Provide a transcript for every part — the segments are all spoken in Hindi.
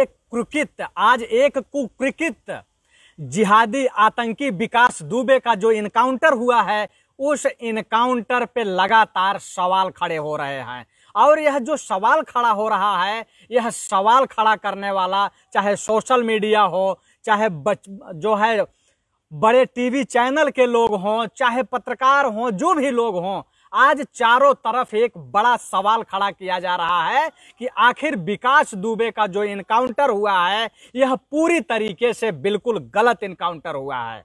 एक कुकृत आज एक कुकृत जिहादी आतंकी विकास दुबे का जो इनकाउंटर हुआ है उस इनकाउंटर पे लगातार सवाल खड़े हो रहे हैं और यह जो सवाल खड़ा हो रहा है यह सवाल खड़ा करने वाला चाहे सोशल मीडिया हो चाहे बच जो है बड़े टीवी चैनल के लोग हों चाहे पत्रकार हों जो भी लोग हों आज चारों तरफ एक बड़ा सवाल खड़ा किया जा रहा है कि आखिर विकास दुबे का जो इनकाउंटर हुआ है यह पूरी तरीके से बिल्कुल गलत इनकाउंटर हुआ है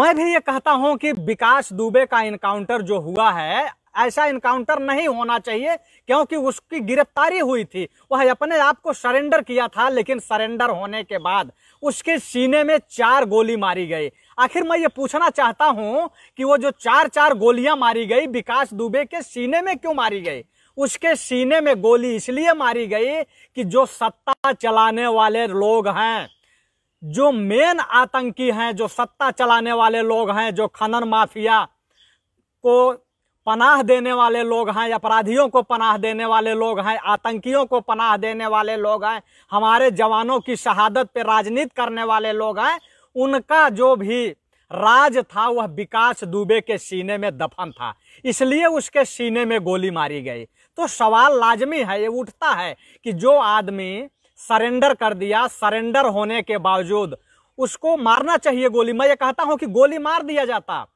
मैं भी ये कहता हूं कि विकास दुबे का इनकाउंटर जो हुआ है ऐसा इनकाउंटर नहीं होना चाहिए क्योंकि उसकी गिरफ्तारी हुई थी वह अपने आप को सरेंडर किया था लेकिन सरेंडर होने के बाद उसके सीने में चार गोली मारी गई आखिर मैं ये पूछना चाहता हूं कि वो जो चार चार गोलियां मारी गई विकास दुबे के सीने में क्यों मारी गई उसके सीने में गोली इसलिए मारी गई कि जो सत्ता चलाने वाले लोग हैं जो मेन आतंकी हैं जो सत्ता चलाने वाले लोग हैं जो खनन माफिया को पनाह देने वाले लोग हैं अपराधियों को पनाह देने वाले लोग हैं आतंकियों को पनाह देने वाले लोग हैं हमारे जवानों की शहादत पे राजनीति करने वाले लोग हैं उनका जो भी राज था वह विकास दुबे के सीने में दफन था इसलिए उसके सीने में गोली मारी गई तो सवाल लाजमी है ये उठता है कि जो आदमी सरेंडर कर दिया सरेंडर होने के बावजूद उसको मारना चाहिए गोली मैं ये कहता हूँ कि गोली मार दिया जाता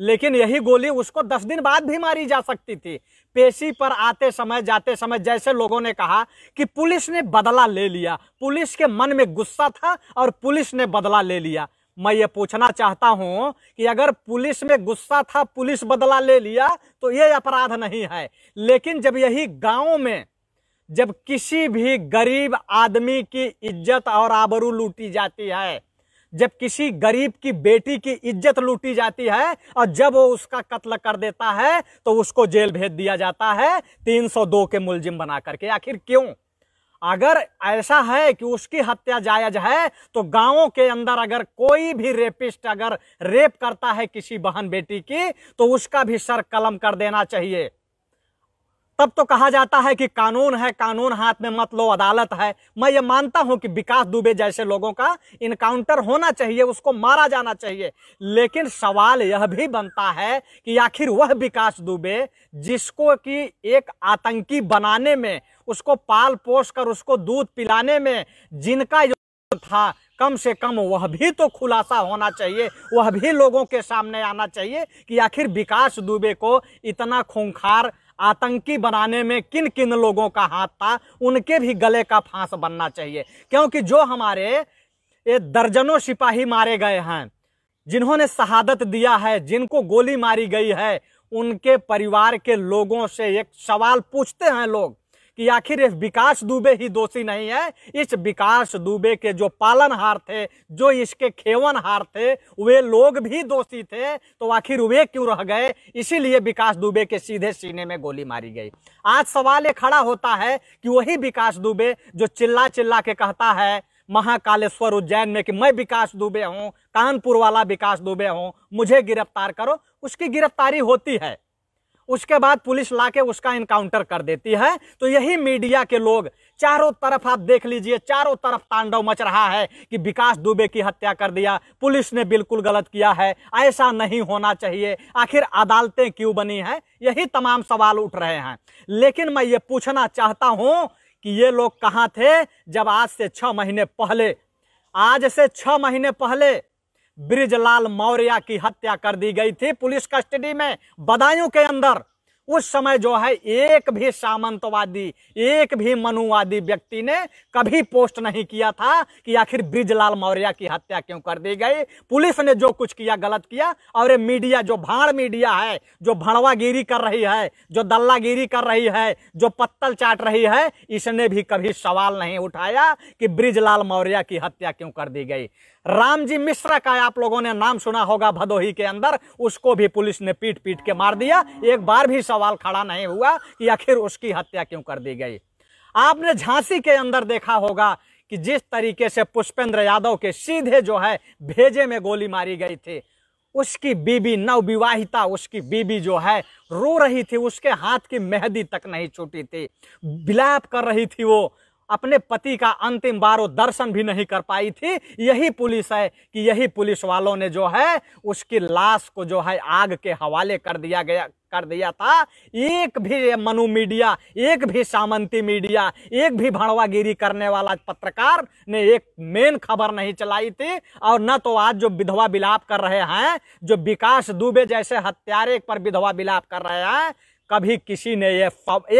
लेकिन यही गोली उसको दस दिन बाद भी मारी जा सकती थी पेशी पर आते समय जाते समय जैसे लोगों ने कहा कि पुलिस ने बदला ले लिया पुलिस के मन में गुस्सा था और पुलिस ने बदला ले लिया मैं ये पूछना चाहता हूं कि अगर पुलिस में गुस्सा था पुलिस बदला ले लिया तो ये अपराध नहीं है लेकिन जब यही गाँव में जब किसी भी गरीब आदमी की इज्जत और आबरू लूटी जाती है जब किसी गरीब की बेटी की इज्जत लूटी जाती है और जब वो उसका कत्ल कर देता है तो उसको जेल भेज दिया जाता है 302 के मुलजिम बना करके आखिर क्यों अगर ऐसा है कि उसकी हत्या जायज है तो गांवों के अंदर अगर कोई भी रेपिस्ट अगर रेप करता है किसी बहन बेटी की तो उसका भी सर कलम कर देना चाहिए तब तो कहा जाता है कि कानून है कानून हाथ में मत लो अदालत है मैं ये मानता हूं कि विकास दुबे जैसे लोगों का इनकाउंटर होना चाहिए उसको मारा जाना चाहिए लेकिन सवाल यह भी बनता है कि आखिर वह विकास दुबे जिसको कि एक आतंकी बनाने में उसको पाल पोस कर उसको दूध पिलाने में जिनका था कम से कम वह भी तो खुलासा होना चाहिए वह भी लोगों के सामने आना चाहिए कि आखिर विकास दुबे को इतना खूंखार आतंकी बनाने में किन किन लोगों का हाथ था उनके भी गले का फांस बनना चाहिए क्योंकि जो हमारे ये दर्जनों सिपाही मारे गए हैं जिन्होंने शहादत दिया है जिनको गोली मारी गई है उनके परिवार के लोगों से एक सवाल पूछते हैं लोग कि आखिर इस विकास दुबे ही दोषी नहीं है इस विकास दुबे के जो पालनहार थे जो इसके खेवनहार थे वे लोग भी दोषी थे तो आखिर वे क्यों रह गए इसीलिए विकास दुबे के सीधे सीने में गोली मारी गई आज सवाल ये खड़ा होता है कि वही विकास दुबे जो चिल्ला चिल्ला के कहता है महाकालेश्वर उज्जैन में कि मैं विकास दुबे हूँ कानपुर वाला विकास दुबे हूँ मुझे गिरफ्तार करो उसकी गिरफ्तारी होती है उसके बाद पुलिस लाके उसका इनकाउंटर कर देती है तो यही मीडिया के लोग चारों तरफ आप देख लीजिए चारों तरफ तांडव मच रहा है कि विकास दुबे की हत्या कर दिया पुलिस ने बिल्कुल गलत किया है ऐसा नहीं होना चाहिए आखिर अदालतें क्यों बनी हैं यही तमाम सवाल उठ रहे हैं लेकिन मैं ये पूछना चाहता हूं कि ये लोग कहाँ थे जब आज से छह महीने पहले आज से छह महीने पहले ब्रिजलाल मौर्य की हत्या कर दी गई थी पुलिस कस्टडी में बदायूं के अंदर उस समय जो है एक भी सामंतवादी एक भी मनुवादी व्यक्ति ने कभी पोस्ट नहीं किया था कि आखिर ब्रिजलाल मौर्य की हत्या क्यों कर दी गई पुलिस ने जो कुछ किया गलत किया और ये मीडिया जो भाड़ मीडिया है जो भड़वागिरी कर रही है जो दल्लागिरी कर रही है जो पत्तल चाट रही है इसने भी कभी सवाल नहीं उठाया कि ब्रिजलाल मौर्य की हत्या क्यों कर दी गई रामजी मिश्रा का आप लोगों ने नाम सुना होगा भदोही के अंदर उसको भी पुलिस ने पीट पीट के मार दिया एक बार भी सवाल खड़ा नहीं हुआ कि आखिर उसकी हत्या क्यों कर दी गई आपने झांसी के अंदर देखा होगा कि जिस तरीके से पुष्पेंद्र यादव के सीधे जो है भेजे में गोली मारी गई थी उसकी बीबी नवविवाहिता उसकी बीबी जो है रो रही थी उसके हाथ की मेहंदी तक नहीं छूटी थी बिलाप कर रही थी वो अपने पति का अंतिम बार वो दर्शन भी नहीं कर पाई थी यही पुलिस है कि यही पुलिस वालों ने जो है उसकी लाश को जो है आग के हवाले कर दिया गया कर दिया था एक भी मनु मीडिया एक भी सामंती मीडिया एक भी भड़वागिरी करने वाला पत्रकार ने एक मेन खबर नहीं चलाई थी और न तो आज जो विधवा विलाप कर रहे हैं जो विकास दुबे जैसे हत्यारे पर विधवा विलाप कर रहे हैं कभी किसी ने ये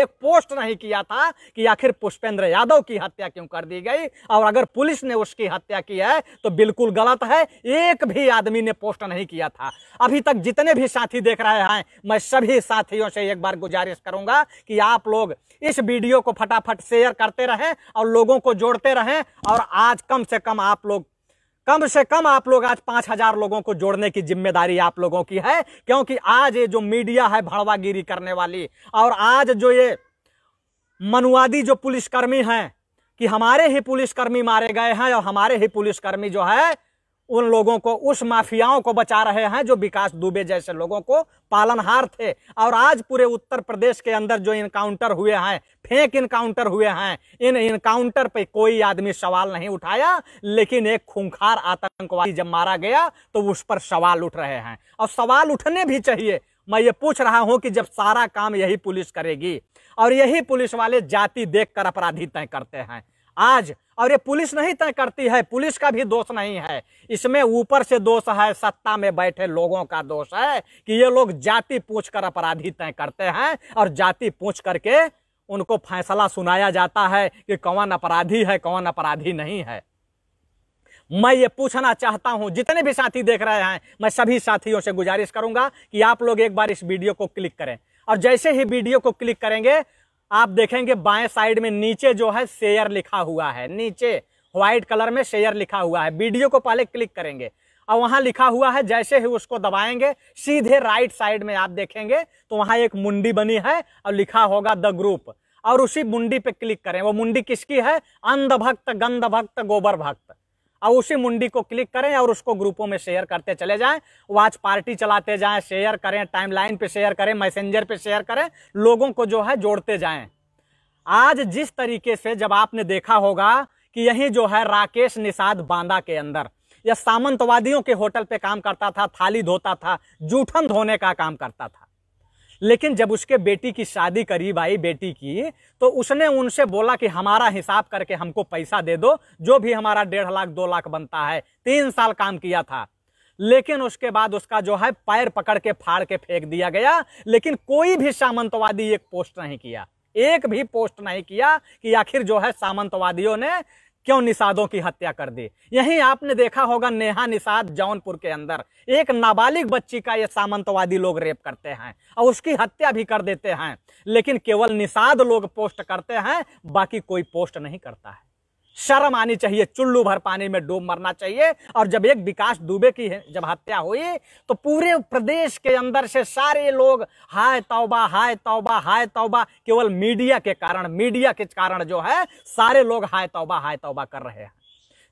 एक पोस्ट नहीं किया था कि आखिर पुष्पेंद्र यादव की हत्या क्यों कर दी गई और अगर पुलिस ने उसकी हत्या की है तो बिल्कुल गलत है एक भी आदमी ने पोस्ट नहीं किया था अभी तक जितने भी साथी देख रहे हैं मैं सभी साथियों से एक बार गुजारिश करूंगा कि आप लोग इस वीडियो को फटाफट शेयर करते रहें और लोगों को जोड़ते रहें और आज कम से कम आप लोग कम से कम आप लोग आज पांच हजार लोगों को जोड़ने की जिम्मेदारी आप लोगों की है क्योंकि आज ये जो मीडिया है भड़वागिरी करने वाली और आज जो ये मनुवादी जो पुलिसकर्मी हैं कि हमारे ही पुलिसकर्मी मारे गए हैं और हमारे ही पुलिसकर्मी जो है उन लोगों को उस माफियाओं को बचा रहे हैं जो विकास दुबे जैसे लोगों को पालनहार थे और आज पूरे उत्तर प्रदेश के अंदर जो इनकाउंटर हुए हैं फेक इनकाउंटर हुए हैं इन इनकाउंटर पे कोई आदमी सवाल नहीं उठाया लेकिन एक खूंखार आतंकवादी जब मारा गया तो उस पर सवाल उठ रहे हैं और सवाल उठने भी चाहिए मैं ये पूछ रहा हूं कि जब सारा काम यही पुलिस करेगी और यही पुलिस वाले जाति देखकर अपराधी तय करते हैं आज और ये पुलिस नहीं तय करती है पुलिस का भी दोष नहीं है इसमें ऊपर से दोष है सत्ता में बैठे लोगों का दोष है कि ये लोग जाति पूछ कर अपराधी तय करते हैं और जाति पूछ करके उनको फैसला सुनाया जाता है कि कौन अपराधी है कौन अपराधी नहीं है मैं ये पूछना चाहता हूं जितने भी साथी देख रहे हैं मैं सभी साथियों से गुजारिश करूंगा कि आप लोग एक बार इस वीडियो को क्लिक करें और जैसे ही वीडियो को क्लिक करेंगे आप देखेंगे बाएं साइड में नीचे जो है शेयर लिखा हुआ है नीचे व्हाइट कलर में शेयर लिखा हुआ है वीडियो को पहले क्लिक करेंगे और वहां लिखा हुआ है जैसे ही उसको दबाएंगे सीधे राइट साइड में आप देखेंगे तो वहां एक मुंडी बनी है और लिखा होगा द ग्रुप और उसी मुंडी पे क्लिक करें वो मुंडी किसकी है अंध भक्त गंध भक्त गोबर भक्त और उसी मुंडी को क्लिक करें और उसको ग्रुपों में शेयर करते चले जाएं वाच पार्टी चलाते जाएं शेयर करें टाइमलाइन पे शेयर करें मैसेंजर पे शेयर करें लोगों को जो है जोड़ते जाएं आज जिस तरीके से जब आपने देखा होगा कि यही जो है राकेश निषाद बांदा के अंदर यह सामंतवादियों के होटल पर काम करता था थाली धोता था जूठन धोने का काम करता था लेकिन जब उसके बेटी की शादी करीब आई बेटी की तो उसने उनसे बोला कि हमारा हिसाब करके हमको पैसा दे दो जो भी हमारा डेढ़ लाख दो लाख बनता है तीन साल काम किया था लेकिन उसके बाद उसका जो है पैर पकड़ के फाड़ के फेंक दिया गया लेकिन कोई भी सामंतवादी एक पोस्ट नहीं किया एक भी पोस्ट नहीं किया कि आखिर जो है सामंतवादियों ने क्यों निषादों की हत्या कर दी यही आपने देखा होगा नेहा निषाद जौनपुर के अंदर एक नाबालिग बच्ची का ये सामंतवादी लोग रेप करते हैं और उसकी हत्या भी कर देते हैं लेकिन केवल निषाद लोग पोस्ट करते हैं बाकी कोई पोस्ट नहीं करता है शर्म आनी चाहिए चुल्लू भर पानी में डूब मरना चाहिए और जब एक विकास दुबे की जब हत्या हुई तो पूरे प्रदेश के अंदर से सारे लोग हाय तौबा हाय तौबा हाय तौबा केवल मीडिया के कारण मीडिया के कारण जो है सारे लोग हाय तौबा हाय तौबा कर रहे हैं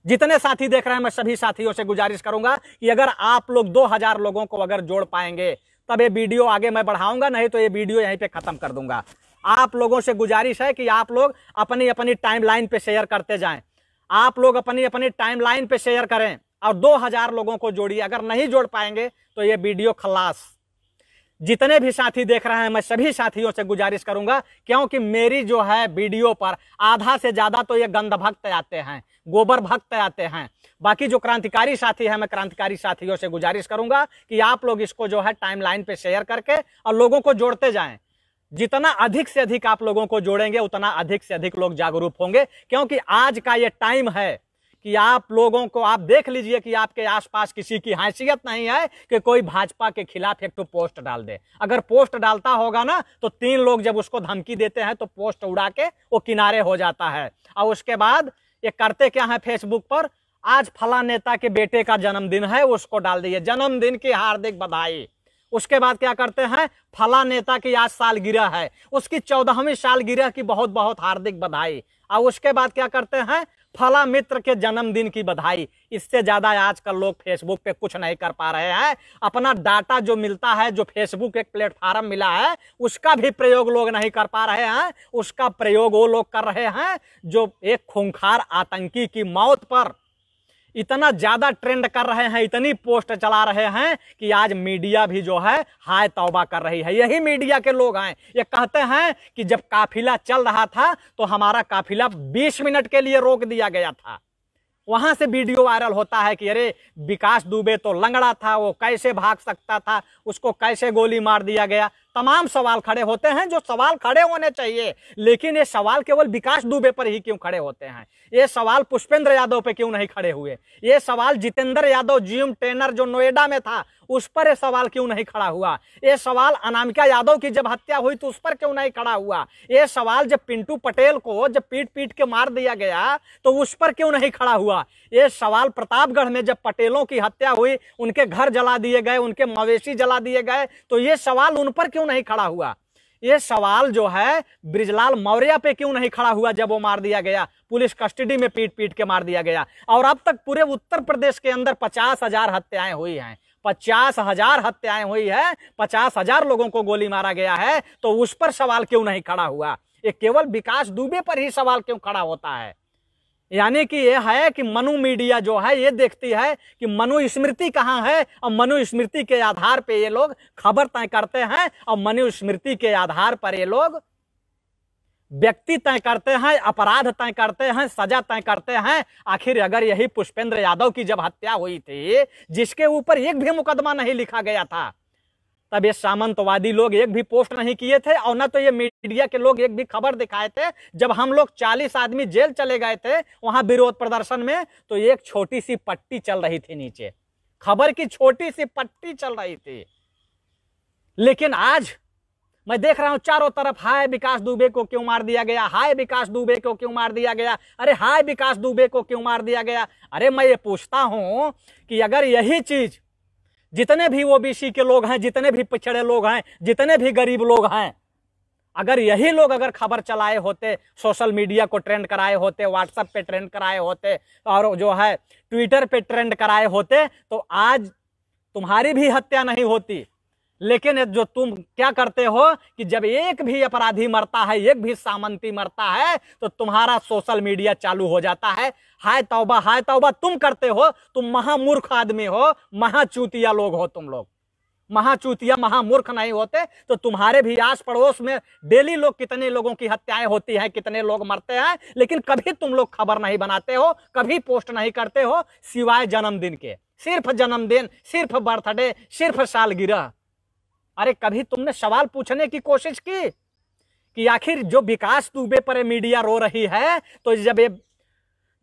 जितने साथी देख रहे हैं मैं सभी साथियों से गुजारिश करूंगा कि अगर आप लोग हजार लोगों को अगर जोड़ पाएंगे तब ये वीडियो आगे मैं बढ़ाऊंगा नहीं तो ये वीडियो यहीं पे खत्म कर दूंगा आप लोगों से गुजारिश है कि आप लोग अपनी अपनी टाइमलाइन पे शेयर करते जाएं आप लोग अपनी अपनी टाइमलाइन पे शेयर करें और 2000 लोगों को जोड़िए अगर नहीं जोड़ पाएंगे तो ये वीडियो खलास जितने भी साथी देख रहे हैं मैं सभी साथियों से गुजारिश करूंगा क्योंकि मेरी जो है वीडियो पर आधा से ज़्यादा तो ये गंध भक्त आते हैं गोबर भक्त आते हैं बाकी जो क्रांतिकारी साथी है मैं क्रांतिकारी साथियों से गुजारिश करूंगा कि आप लोग इसको जो है टाइमलाइन पे शेयर करके और लोगों को जोड़ते जाएं जितना अधिक से अधिक आप लोगों को जोड़ेंगे उतना अधिक से अधिक लोग जागरूक होंगे क्योंकि आज का ये टाइम है कि आप लोगों को आप देख लीजिए कि आपके आसपास किसी की हैसियत नहीं है कि कोई भाजपा के खिलाफ एक तो पोस्ट डाल दे अगर पोस्ट डालता होगा ना तो तीन लोग जब उसको धमकी देते हैं तो पोस्ट उड़ा के वो किनारे हो जाता है और उसके बाद ये करते क्या है फेसबुक पर आज फला नेता के बेटे का जन्मदिन है उसको डाल दिए जन्मदिन की हार्दिक बधाई उसके बाद क्या करते हैं फला नेता की आज सालगिरह है उसकी चौदहवीं सालगिरह की बहुत बहुत हार्दिक बधाई और उसके बाद क्या करते हैं फला मित्र के जन्मदिन की बधाई इससे ज़्यादा आजकल लोग फेसबुक पे कुछ नहीं कर पा रहे हैं अपना डाटा जो मिलता है जो फेसबुक एक प्लेटफार्म मिला है उसका भी प्रयोग लोग नहीं कर पा रहे हैं उसका प्रयोग वो लोग कर रहे हैं जो एक खूंखार आतंकी की मौत पर इतना ज़्यादा ट्रेंड कर रहे हैं इतनी पोस्ट चला रहे हैं कि आज मीडिया भी जो है हाय तौबा कर रही है यही मीडिया के लोग हैं ये कहते हैं कि जब काफिला चल रहा था तो हमारा काफिला 20 मिनट के लिए रोक दिया गया था वहां से वीडियो वायरल होता है कि अरे विकास दुबे तो लंगड़ा था वो कैसे भाग सकता था उसको कैसे गोली मार दिया गया तमाम सवाल खड़े होते हैं जो सवाल खड़े होने चाहिए लेकिन ये सवाल केवल विकास दुबे पर ही क्यों खड़े होते हैं ये सवाल पुष्पेंद्र यादव पे क्यों नहीं खड़े हुए ये सवाल जितेंद्र यादव जीएम ट्रेनर जो नोएडा में था उस पर यह सवाल क्यों नहीं खड़ा हुआ ये सवाल अनामिका यादव की जब हत्या हुई तो उस पर क्यों नहीं खड़ा हुआ ये सवाल जब पिंटू पटेल को जब पीट पीट के मार दिया गया तो उस पर क्यों नहीं खड़ा हुआ ये सवाल प्रतापगढ़ में जब पटेलों की हत्या हुई उनके घर जला दिए गए उनके मवेशी जला दिए गए तो ये सवाल उन पर क्यों क्यों नहीं खड़ा हुआ ये सवाल जो है ब्रिजलाल मौर्य पे क्यों नहीं खड़ा हुआ जब वो मार दिया गया पुलिस कस्टडी में पीट पीट के मार दिया गया और अब तक पूरे उत्तर प्रदेश के अंदर पचास हजार हत्याएं हुई हैं पचास हजार हत्याएं हुई है पचास हजार लोगों को गोली मारा गया है तो उस पर सवाल क्यों नहीं खड़ा हुआ ये केवल विकास दुबे पर ही सवाल क्यों खड़ा होता है यानी कि यह है कि मनु मीडिया जो है ये देखती है कि मनुस्मृति कहाँ है और मनुस्मृति के आधार पर ये लोग खबर तय करते हैं और मनुस्मृति के आधार पर ये लोग व्यक्ति तय करते हैं अपराध तय करते हैं सजा तय करते हैं आखिर अगर यही पुष्पेंद्र यादव की जब हत्या हुई थी जिसके ऊपर एक भी मुकदमा नहीं लिखा गया था तब ये सामंतवादी लोग एक भी पोस्ट नहीं किए थे और ना तो ये मीडिया के लोग एक भी खबर दिखाए थे जब हम लोग 40 आदमी जेल चले गए थे वहां विरोध प्रदर्शन में तो एक छोटी सी पट्टी चल रही थी नीचे खबर की छोटी सी पट्टी चल रही थी लेकिन आज मैं देख रहा हूं चारों तरफ हाय विकास दुबे को क्यों मार दिया गया हाय विकास दुबे को क्यों मार दिया गया अरे हाय विकास दुबे को क्यों मार दिया गया अरे मैं ये पूछता हूं कि अगर यही चीज जितने भी ओबीसी के लोग हैं जितने भी पिछड़े लोग हैं जितने भी गरीब लोग हैं अगर यही लोग अगर खबर चलाए होते सोशल मीडिया को ट्रेंड कराए होते व्हाट्सएप पे ट्रेंड कराए होते और जो है ट्विटर पे ट्रेंड कराए होते तो आज तुम्हारी भी हत्या नहीं होती लेकिन जो तुम क्या करते हो कि जब एक भी अपराधी मरता है एक भी सामंती मरता है तो तुम्हारा सोशल मीडिया चालू हो जाता है हाय तौबा हाय तौबा तुम करते हो तुम महामूर्ख आदमी हो महाचूतिया लोग हो तुम लोग महाचूतिया महामूर्ख नहीं होते तो तुम्हारे भी आस पड़ोस में डेली लोग कितने लोगों की हत्याएं होती हैं कितने लोग मरते हैं लेकिन कभी तुम लोग खबर नहीं बनाते हो कभी पोस्ट नहीं करते हो सिवाय जन्मदिन के सिर्फ जन्मदिन सिर्फ बर्थडे सिर्फ सालगिरह अरे कभी तुमने सवाल पूछने की कोशिश की कि आखिर जो विकास दुबे पर मीडिया रो रही है तो जब ये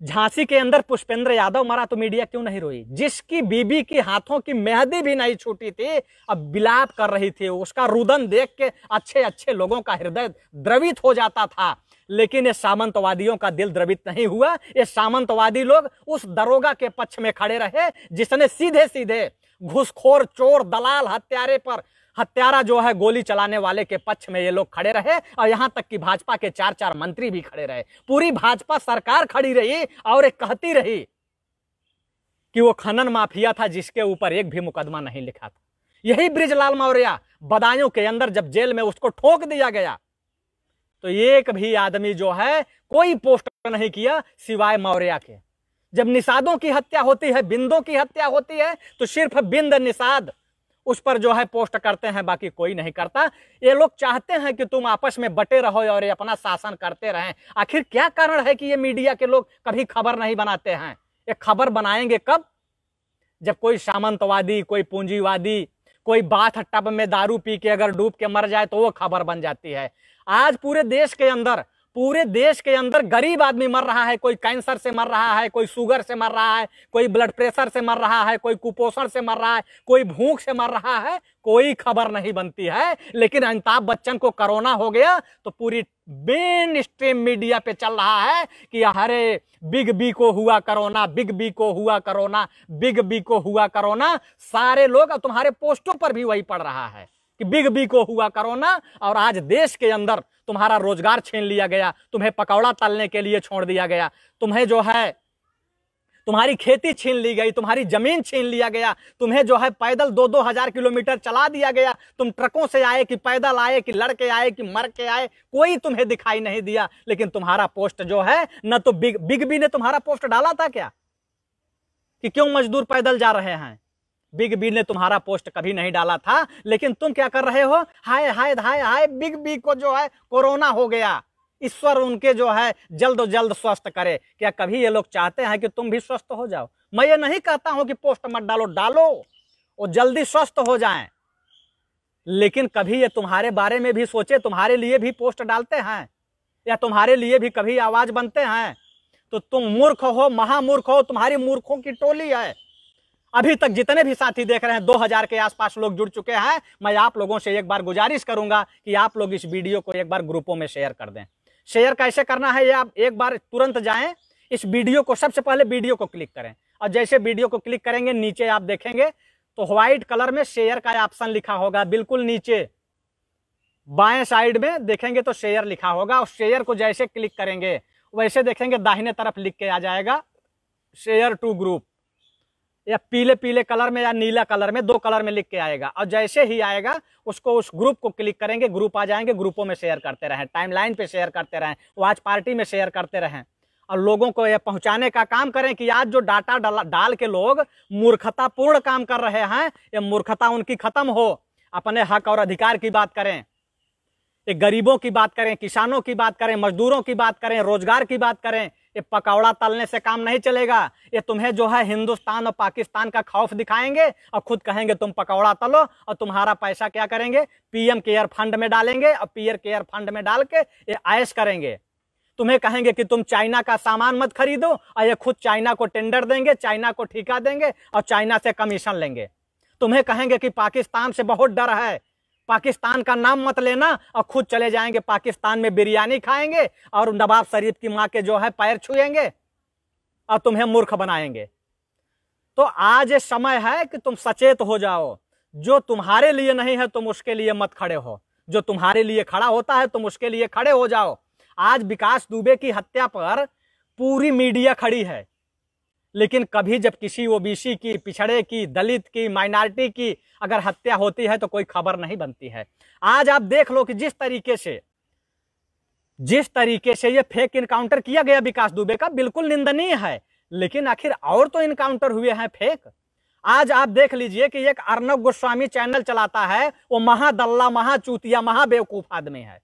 झांसी के अंदर पुष्पेंद्र यादव मरा तो मीडिया क्यों नहीं रोई जिसकी बीबी की हाथों की मेहंदी भी नहीं छूटी थी अब बिलाप कर रही थी उसका रुदन देख के अच्छे अच्छे लोगों का हृदय द्रवित हो जाता था लेकिन ये सामंतवादियों का दिल द्रवित नहीं हुआ ये सामंतवादी लोग उस दरोगा के पक्ष में खड़े रहे जिसने सीधे सीधे घुसखोर चोर दलाल हत्यारे पर हत्यारा जो है गोली चलाने वाले के पक्ष में ये लोग खड़े रहे और यहाँ तक कि भाजपा के चार चार मंत्री भी खड़े रहे पूरी भाजपा सरकार खड़ी रही और एक कहती रही कि वो खनन माफिया था जिसके ऊपर एक भी मुकदमा नहीं लिखा था यही ब्रिजलाल मौर्या बदायूं के अंदर जब जेल में उसको ठोक दिया गया तो एक भी आदमी जो है कोई पोस्ट नहीं किया सिवाय मौर्या के जब निषादों की हत्या होती है बिंदों की हत्या होती है तो सिर्फ बिंद निषाद उस पर जो है पोस्ट करते हैं बाकी कोई नहीं करता ये लोग चाहते हैं कि तुम आपस में बटे रहो और ये अपना शासन करते रहें आखिर क्या कारण है कि ये मीडिया के लोग कभी खबर नहीं बनाते हैं ये खबर बनाएंगे कब जब कोई सामंतवादी कोई पूंजीवादी कोई बाथ टब में दारू पी के अगर डूब के मर जाए तो वो खबर बन जाती है आज पूरे देश के अंदर पूरे देश के अंदर गरीब आदमी मर रहा है कोई कैंसर से मर रहा है कोई शुगर से मर रहा है कोई ब्लड प्रेशर से मर रहा है कोई कुपोषण से मर रहा है कोई भूख से मर रहा है कोई खबर नहीं बनती है लेकिन अमिताभ बच्चन को कोरोना हो गया तो पूरी मेन स्ट्रीम मीडिया पे चल रहा है कि हरे बिग बी को हुआ करोना बिग बी को हुआ करोना बिग बी को हुआ करोना सारे लोग तुम्हारे पोस्टों पर भी वही पड़ रहा है कि बिग बी को हुआ कोरोना और आज देश के अंदर तुम्हारा रोजगार छीन लिया गया तुम्हें पकौड़ा तलने के लिए छोड़ दिया गया तुम्हें जो है तुम्हारी खेती छीन ली गई तुम्हारी जमीन छीन लिया गया तुम्हें जो है पैदल दो दो हजार किलोमीटर चला दिया गया तुम ट्रकों से आए कि पैदल आए कि लड़के आए कि मर के आए कोई तुम्हें दिखाई नहीं दिया लेकिन तुम्हारा पोस्ट जो है न तो बिग बिग बी ने तुम्हारा पोस्ट डाला था क्या कि क्यों मजदूर पैदल जा रहे हैं बिग बी ने तुम्हारा पोस्ट कभी नहीं डाला था लेकिन तुम क्या कर रहे हो हाय हाय हाय हाय बिग बी को जो है कोरोना हो गया ईश्वर उनके जो है जल्द जल्द स्वस्थ करे क्या कभी ये लोग चाहते हैं कि तुम भी स्वस्थ हो जाओ मैं ये नहीं कहता हूं कि पोस्ट मत डालो डालो और जल्दी स्वस्थ हो जाए लेकिन कभी ये तुम्हारे बारे में भी सोचे तुम्हारे लिए भी पोस्ट डालते हैं या तुम्हारे लिए भी कभी आवाज बनते हैं तो तुम मूर्ख हो महामूर्ख हो तुम्हारी मूर्खों की टोली है अभी तक जितने भी साथी देख रहे हैं 2000 के आसपास लोग जुड़ चुके हैं मैं आप लोगों से एक बार गुजारिश करूंगा कि आप लोग इस वीडियो को एक बार ग्रुपों में शेयर कर दें शेयर कैसे करना है ये आप एक बार तुरंत जाएं इस वीडियो को सबसे पहले वीडियो को क्लिक करें और जैसे वीडियो को क्लिक करेंगे नीचे आप देखेंगे तो व्हाइट कलर में शेयर का ऑप्शन लिखा होगा बिल्कुल नीचे बाएं साइड में देखेंगे तो शेयर लिखा होगा और शेयर को जैसे क्लिक करेंगे वैसे देखेंगे दाहिने तरफ लिख के आ जाएगा शेयर टू ग्रुप या पीले पीले कलर में या नीला कलर में दो कलर में लिख के आएगा और जैसे ही आएगा उसको उस ग्रुप को क्लिक करेंगे ग्रुप आ जाएंगे ग्रुपों में शेयर करते रहें टाइमलाइन पे शेयर करते रहें वाच पार्टी में शेयर करते रहें और लोगों को यह पहुंचाने का काम करें कि आज जो डाटा डाल के लोग मूर्खतापूर्ण काम कर रहे हैं ये मूर्खता उनकी खत्म हो अपने हक और अधिकार की बात करें ये गरीबों की बात करें किसानों की बात करें मजदूरों की बात करें रोजगार की बात करें ये पकौड़ा तलने से काम नहीं चलेगा ये तुम्हें जो है हिंदुस्तान और पाकिस्तान का खौफ दिखाएंगे और खुद कहेंगे तुम पकौड़ा तलो और तुम्हारा पैसा क्या करेंगे पीएम केयर फंड में डालेंगे और पीएम केयर फंड में डाल के ये आयश करेंगे तुम्हें कहेंगे कि तुम चाइना का सामान मत खरीदो और ये खुद चाइना को टेंडर देंगे चाइना को ठीका देंगे और चाइना से कमीशन लेंगे तुम्हें कहेंगे कि पाकिस्तान से बहुत डर है पाकिस्तान का नाम मत लेना और खुद चले जाएंगे पाकिस्तान में बिरयानी खाएंगे और नवाब शरीफ की माँ के जो है पैर छुएंगे और तुम्हें मूर्ख बनाएंगे तो आज समय है कि तुम सचेत हो जाओ जो तुम्हारे लिए नहीं है तुम उसके लिए मत खड़े हो जो तुम्हारे लिए खड़ा होता है तुम उसके लिए खड़े हो जाओ आज विकास दुबे की हत्या पर पूरी मीडिया खड़ी है लेकिन कभी जब किसी ओबीसी की पिछड़े की दलित की माइनॉरिटी की अगर हत्या होती है तो कोई खबर नहीं बनती है आज आप देख लो कि जिस तरीके से जिस तरीके से ये फेक इनकाउंटर किया गया विकास दुबे का बिल्कुल निंदनीय है लेकिन आखिर और तो इनकाउंटर हुए हैं फेक आज आप देख लीजिए कि एक अर्नब गोस्वामी चैनल चलाता है वो महादल्ला महाचूतिया महाबेवकूफ आदमी है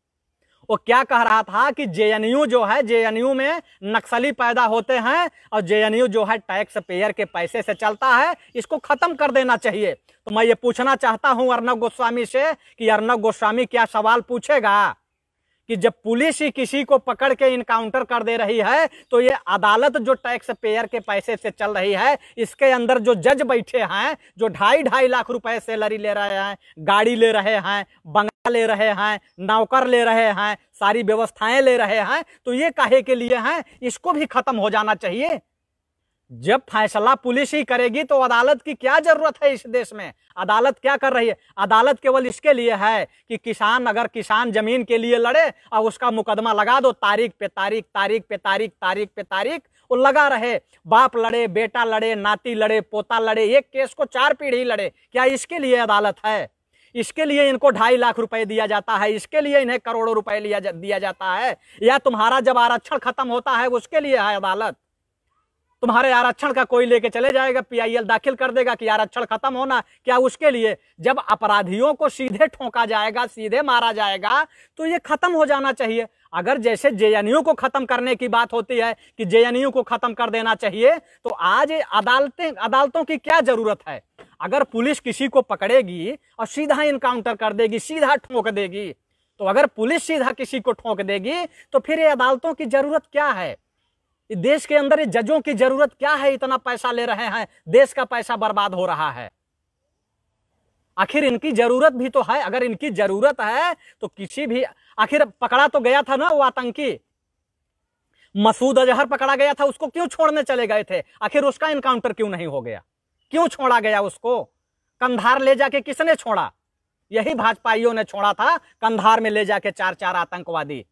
वो क्या कह रहा था कि जे जो है जे में नक्सली पैदा होते हैं और जे जो है टैक्स पेयर के पैसे से चलता है इसको खत्म कर देना चाहिए तो मैं ये पूछना चाहता हूं अर्नब गोस्वामी से कि अर्नब गोस्वामी क्या सवाल पूछेगा कि जब पुलिस ही किसी को पकड़ के इनकाउंटर कर दे रही है तो ये अदालत जो टैक्स पेयर के पैसे से चल रही है इसके अंदर जो जज बैठे हैं जो ढाई ढाई लाख रुपए सैलरी ले रहे हैं गाड़ी ले रहे हैं बंग ले रहे हैं नौकर ले रहे हैं सारी व्यवस्थाएं ले रहे हैं तो ये कहे के लिए हैं इसको भी खत्म हो जाना चाहिए जब फैसला पुलिस ही करेगी तो अदालत की क्या जरूरत है इस देश में अदालत क्या कर रही है अदालत केवल इसके लिए है कि किसान अगर किसान जमीन के लिए लड़े और उसका मुकदमा लगा दो तारीख पे तारीख तारीख पे तारीख तारीख पे तारीख वो लगा रहे बाप लड़े बेटा लड़े नाती लड़े पोता लड़े एक केस को चार पीढ़ी लड़े क्या इसके लिए अदालत है इसके लिए इनको ढाई लाख रुपए दिया जाता है इसके लिए इन्हें करोड़ों रुपए लिया जा, दिया जाता है या तुम्हारा जब आरक्षण खत्म होता है उसके लिए है अदालत तुम्हारे आरक्षण का कोई लेके चले जाएगा पीआईएल दाखिल कर देगा कि आरक्षण खत्म होना क्या उसके लिए जब अपराधियों को सीधे ठोंका जाएगा सीधे मारा जाएगा तो ये खत्म हो जाना चाहिए अगर जैसे जे को खत्म करने की बात होती है कि जे को खत्म कर देना चाहिए तो आज अदालतें अदालतों की क्या जरूरत है अगर पुलिस किसी को पकड़ेगी और सीधा इनकाउंटर कर देगी सीधा ठोक देगी तो अगर पुलिस सीधा किसी को ठोक देगी तो फिर ये अदालतों की जरूरत क्या है देश के अंदर जजों की जरूरत क्या है इतना पैसा ले रहे हैं देश का पैसा बर्बाद हो रहा है आखिर इनकी जरूरत भी तो है अगर इनकी जरूरत है तो किसी भी आखिर पकड़ा तो गया था ना वो आतंकी मसूद अजहर पकड़ा गया था उसको क्यों छोड़ने चले गए थे आखिर उसका इनकाउंटर क्यों नहीं हो गया क्यों छोड़ा गया उसको कंधार ले जाके किसने छोड़ा यही भाजपाइयों ने छोड़ा था कंधार में ले जाके चार चार आतंकवादी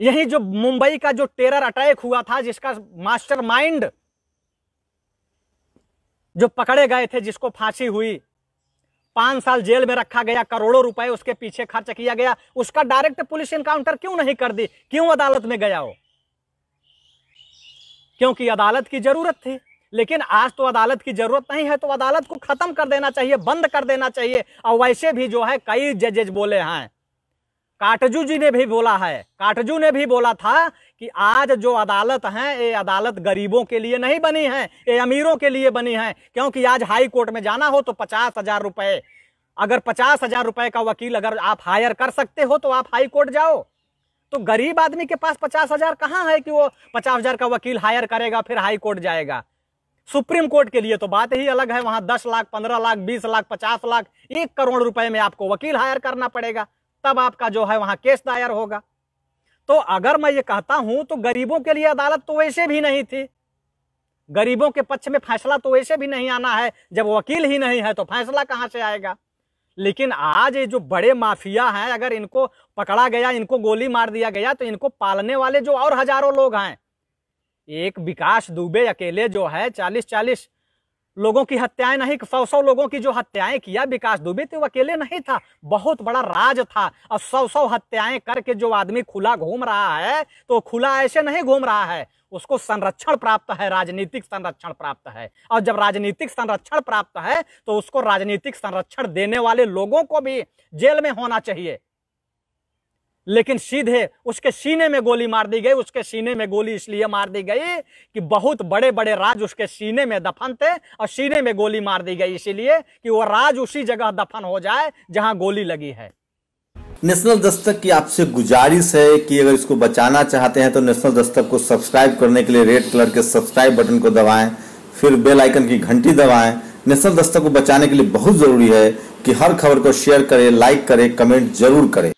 यही जो मुंबई का जो टेरर अटैक हुआ था जिसका मास्टरमाइंड जो पकड़े गए थे जिसको फांसी हुई पांच साल जेल में रखा गया करोड़ों रुपए उसके पीछे खर्च किया गया उसका डायरेक्ट पुलिस इनकाउंटर क्यों नहीं कर दी क्यों अदालत में गया हो क्योंकि अदालत की जरूरत थी लेकिन आज तो अदालत की जरूरत नहीं है तो अदालत को खत्म कर देना चाहिए बंद कर देना चाहिए और वैसे भी जो है कई जजेज बोले हैं काटजू जी ने भी बोला है काटजू ने भी बोला था कि आज जो अदालत हैं ये अदालत गरीबों के लिए नहीं बनी है ये अमीरों के लिए बनी है क्योंकि आज हाई कोर्ट में जाना हो तो पचास हजार रुपये अगर पचास हजार रुपये का वकील अगर आप हायर कर सकते हो तो आप हाई कोर्ट जाओ तो गरीब आदमी के पास पचास हजार कहाँ है कि वो पचास हजार का वकील हायर करेगा फिर हाई कोर्ट जाएगा सुप्रीम कोर्ट के लिए तो बात ही अलग है वहां दस लाख पंद्रह लाख बीस लाख पचास लाख एक करोड़ रुपए में आपको वकील हायर करना पड़ेगा तब आपका जो है वहां केस दायर होगा तो अगर मैं ये कहता हूं तो गरीबों के लिए अदालत तो वैसे भी नहीं थी गरीबों के पक्ष में फैसला तो वैसे भी नहीं आना है जब वकील ही नहीं है तो फैसला कहां से आएगा लेकिन आज ये जो बड़े माफिया हैं अगर इनको पकड़ा गया इनको गोली मार दिया गया तो इनको पालने वाले जो और हजारों लोग हैं एक विकास दुबे अकेले जो है चालीस चालीस लोगों की हत्याएं नहीं सौ सौ लोगों की जो हत्याएं किया विकास दुबे थे तो वो अकेले नहीं था बहुत बड़ा राज था और सौ सौ हत्याएं करके जो आदमी खुला घूम रहा है तो खुला ऐसे नहीं घूम रहा है उसको संरक्षण प्राप्त है राजनीतिक संरक्षण प्राप्त है और जब राजनीतिक संरक्षण प्राप्त है तो उसको राजनीतिक संरक्षण देने वाले लोगों को भी जेल में होना चाहिए लेकिन सीधे उसके सीने में गोली मार दी गई उसके सीने में गोली इसलिए मार दी गई कि बहुत बड़े बड़े राज उसके सीने में दफन थे और सीने में गोली मार दी गई इसीलिए कि वो राज उसी जगह दफन हो जाए जहां गोली लगी है नेशनल दस्तक की आपसे गुजारिश है कि अगर इसको बचाना चाहते हैं तो नेशनल दस्तक को सब्सक्राइब करने के लिए रेड कलर के सब्सक्राइब बटन को दबाएं फिर बेल आइकन की घंटी दबाएं नेशनल दस्तक को बचाने के लिए बहुत जरूरी है कि हर खबर को शेयर करें लाइक करें कमेंट जरूर करें